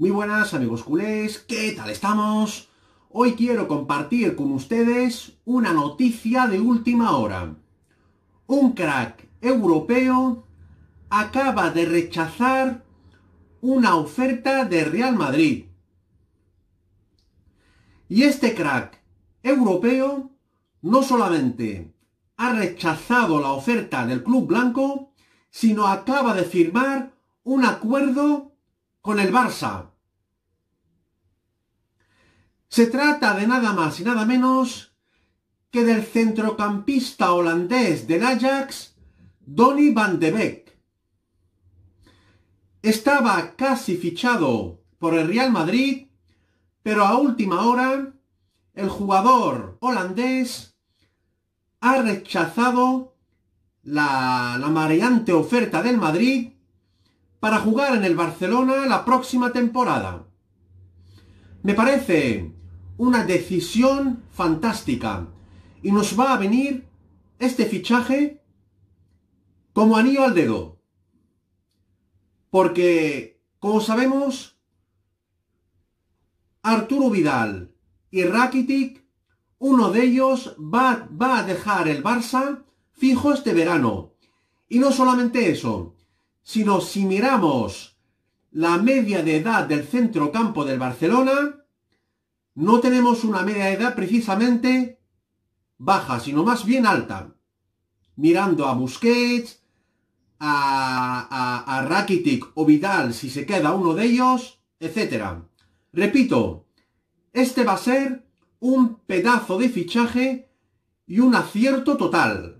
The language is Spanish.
Muy buenas amigos culés, ¿qué tal estamos? Hoy quiero compartir con ustedes una noticia de última hora. Un crack europeo acaba de rechazar una oferta de Real Madrid. Y este crack europeo no solamente ha rechazado la oferta del club blanco, sino acaba de firmar un acuerdo con el Barça. Se trata de nada más y nada menos que del centrocampista holandés del Ajax, Donny van de Beek. Estaba casi fichado por el Real Madrid, pero a última hora el jugador holandés ha rechazado la, mareante oferta del Madrid para jugar en el Barcelona la próxima temporada. Me parece una decisión fantástica y nos va a venir este fichaje como anillo al dedo. Porque, como sabemos, Arturo Vidal y Rakitic, uno de ellos va, a dejar el Barça fijo este verano. Y no solamente eso, sino si miramos la media de edad del centro campo del Barcelona, no tenemos una media de edad precisamente baja, sino más bien alta. Mirando a Busquets, a, Rakitic o Vidal, si se queda uno de ellos, etc. Repito, este va a ser un pedazo de fichaje y un acierto total.